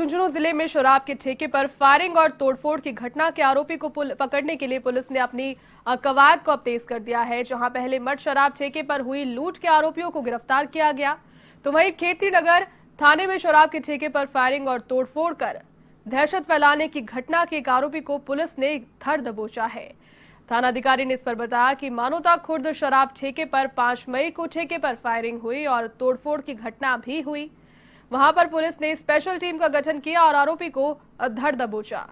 झुंझुनू जिले में शराब के ठेके पर फायरिंग और तोड़फोड़ की घटना के आरोपी को पकड़ने के लिए पुलिस ने अपनी कवायद को अब तेज कर दिया है जहां पहले मठ शराब ठेके पर हुई लूट के आरोपियों को गिरफ्तार किया गया तो वहीं खेती नगर थाने में शराब के ठेके पर फायरिंग और तोड़फोड़ कर दहशत फैलाने की घटना के एक आरोपी को पुलिस ने धर दबोचा है थानाधिकारी ने इस पर बताया कि मानवता खुर्द शराब ठेके पर पांच मई को ठेके पर फायरिंग हुई और तोड़फोड़ की घटना भी हुई वहां पर पुलिस ने स्पेशल टीम का गठन किया और आरोपी को धर दबोचा